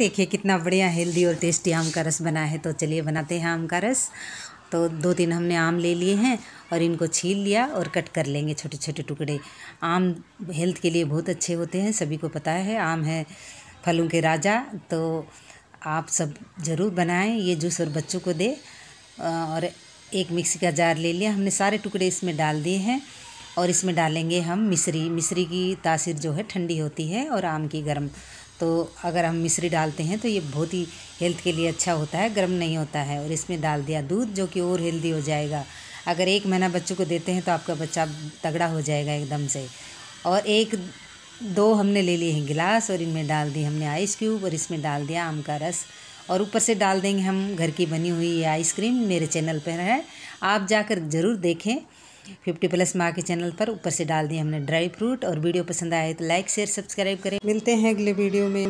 देखिए कितना बढ़िया हेल्दी और टेस्टी आम का रस बना है तो चलिए बनाते हैं आम का रस तो दो तीन हमने आम ले लिए हैं और इनको छील लिया और कट कर लेंगे छोटे छोटे टुकड़े आम हेल्थ के लिए बहुत अच्छे होते हैं सभी को पता है आम है फलों के राजा तो आप सब ज़रूर बनाएं ये जूस और बच्चों को दे और एक मिक्सी का जार ले लिया हमने सारे टुकड़े इसमें डाल दिए हैं और इसमें डालेंगे हम मिश्री मिश्री की तासीर जो है ठंडी होती है और आम की गर्म तो अगर हम मिश्री डालते हैं तो ये बहुत ही हेल्थ के लिए अच्छा होता है गर्म नहीं होता है और इसमें डाल दिया दूध जो कि और हेल्दी हो जाएगा अगर एक महीना बच्चों को देते हैं तो आपका बच्चा तगड़ा हो जाएगा एकदम से और एक दो हमने ले लिए हैं गिलास और इनमें डाल दी हमने आइस क्यूब और इसमें डाल दिया आम का रस और ऊपर से डाल देंगे हम घर की बनी हुई आइसक्रीम मेरे चैनल पर है आप जाकर ज़रूर देखें फिफ्टी प्लस माँ के चैनल पर ऊपर से डाल दिए हमने ड्राई फ्रूट और वीडियो पसंद आए तो लाइक शेयर सब्सक्राइब करें मिलते हैं अगले वीडियो में